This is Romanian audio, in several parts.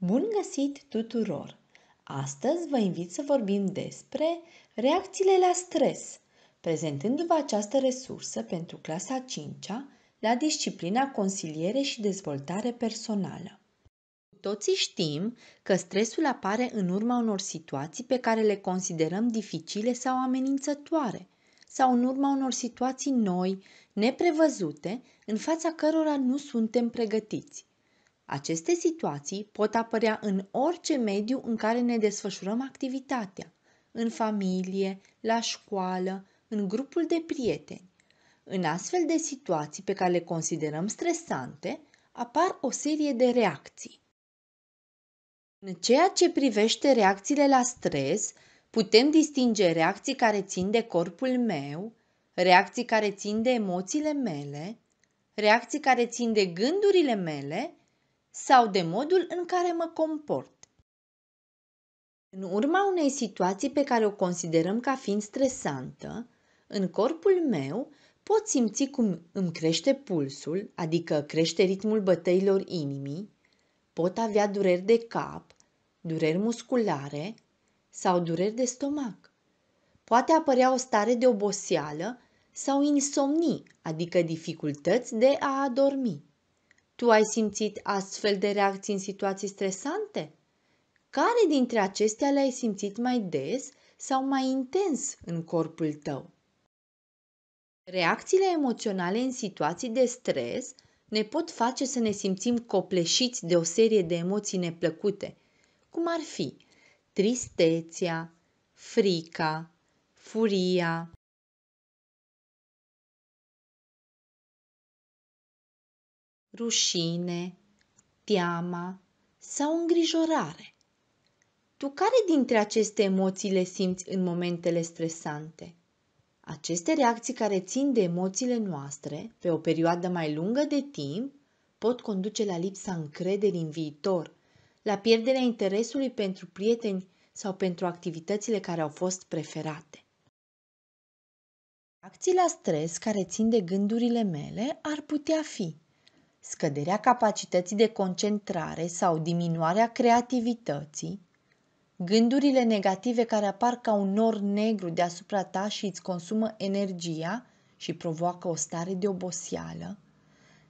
Bun găsit tuturor! Astăzi vă invit să vorbim despre reacțiile la stres, prezentându-vă această resursă pentru clasa 5-a la disciplina consiliere și dezvoltare personală. Toții știm că stresul apare în urma unor situații pe care le considerăm dificile sau amenințătoare, sau în urma unor situații noi, neprevăzute, în fața cărora nu suntem pregătiți. Aceste situații pot apărea în orice mediu în care ne desfășurăm activitatea, în familie, la școală, în grupul de prieteni. În astfel de situații pe care le considerăm stresante, apar o serie de reacții. În ceea ce privește reacțiile la stres, putem distinge reacții care țin de corpul meu, reacții care țin de emoțiile mele, reacții care țin de gândurile mele sau de modul în care mă comport. În urma unei situații pe care o considerăm ca fiind stresantă, în corpul meu pot simți cum îmi crește pulsul, adică crește ritmul bătăilor inimii, pot avea dureri de cap, dureri musculare sau dureri de stomac. Poate apărea o stare de oboseală sau insomnii, adică dificultăți de a adormi. Tu ai simțit astfel de reacții în situații stresante? Care dintre acestea le-ai simțit mai des sau mai intens în corpul tău? Reacțiile emoționale în situații de stres ne pot face să ne simțim copleșiți de o serie de emoții neplăcute, cum ar fi tristețea, frica, furia, rușine, teama sau îngrijorare. Tu care dintre aceste emoții le simți în momentele stresante? Aceste reacții care țin de emoțiile noastre, pe o perioadă mai lungă de timp, pot conduce la lipsa încrederii în viitor, la pierderea interesului pentru prieteni sau pentru activitățile care au fost preferate. Acțiile la stres care țin de gândurile mele ar putea fi scăderea capacității de concentrare sau diminuarea creativității, gândurile negative care apar ca un nor negru deasupra ta și îți consumă energia și provoacă o stare de oboseală,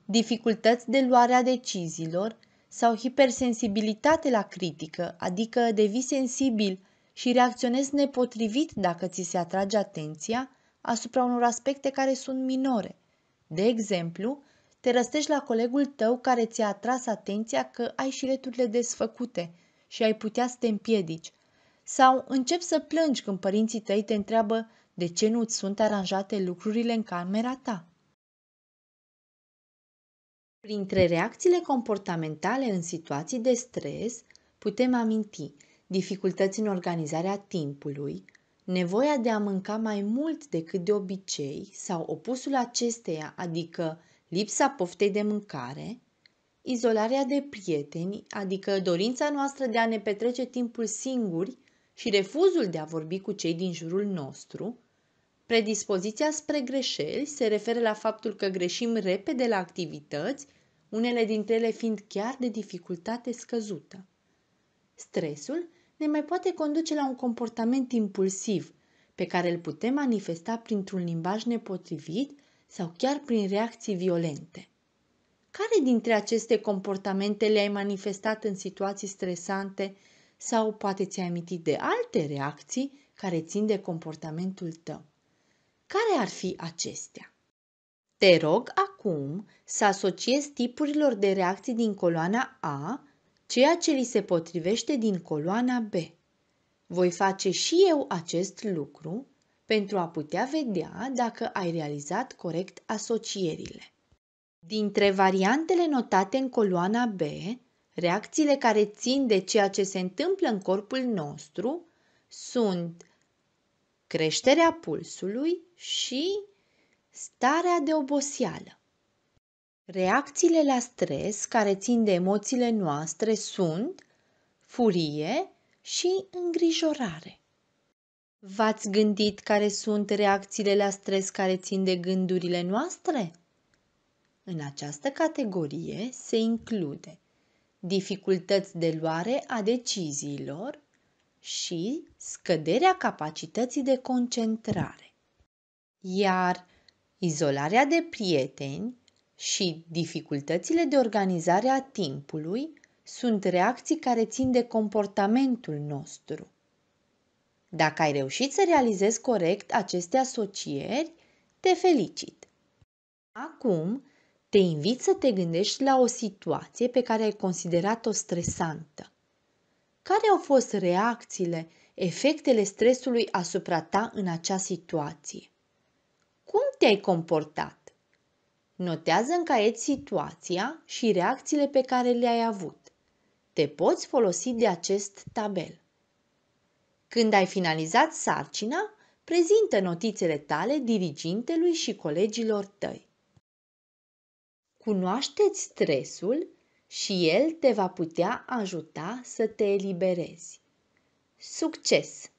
dificultăți de luare a deciziilor sau hipersensibilitate la critică, adică devii sensibil și reacționezi nepotrivit dacă ți se atrage atenția asupra unor aspecte care sunt minore. De exemplu, te răstești la colegul tău care ți-a atras atenția că ai șireturile desfăcute și ai putea să te împiedici. Sau începi să plângi când părinții tăi te întreabă de ce nu-ți sunt aranjate lucrurile în camera ta. Printre reacțiile comportamentale în situații de stres, putem aminti dificultăți în organizarea timpului, nevoia de a mânca mai mult decât de obicei sau opusul acesteia, adică lipsa poftei de mâncare, izolarea de prieteni, adică dorința noastră de a ne petrece timpul singuri și refuzul de a vorbi cu cei din jurul nostru, predispoziția spre greșeli se referă la faptul că greșim repede la activități, unele dintre ele fiind chiar de dificultate scăzută. Stresul ne mai poate conduce la un comportament impulsiv, pe care îl putem manifesta printr-un limbaj nepotrivit sau chiar prin reacții violente. Care dintre aceste comportamente le-ai manifestat în situații stresante sau poate ți-ai amintit de alte reacții care țin de comportamentul tău? Care ar fi acestea? Te rog acum să asociezi tipurilor de reacții din coloana A ceea ce li se potrivește din coloana B. Voi face și eu acest lucru pentru a putea vedea dacă ai realizat corect asocierile. Dintre variantele notate în coloana B, reacțiile care țin de ceea ce se întâmplă în corpul nostru sunt creșterea pulsului și starea de oboseală. Reacțiile la stres care țin de emoțiile noastre sunt furie și îngrijorare. V-ați gândit care sunt reacțiile la stres care țin de gândurile noastre? În această categorie se include dificultăți de luare a deciziilor și scăderea capacității de concentrare. Iar izolarea de prieteni și dificultățile de organizare a timpului sunt reacții care țin de comportamentul nostru. Dacă ai reușit să realizezi corect aceste asocieri, te felicit. Acum, te invit să te gândești la o situație pe care ai considerat-o stresantă. Care au fost reacțiile, efectele stresului asupra ta în acea situație? Cum te-ai comportat? Notează în caiet situația și reacțiile pe care le-ai avut. Te poți folosi de acest tabel. Când ai finalizat sarcina, prezintă notițele tale dirigintelui și colegilor tăi. Cunoașteți stresul și el te va putea ajuta să te eliberezi. Succes!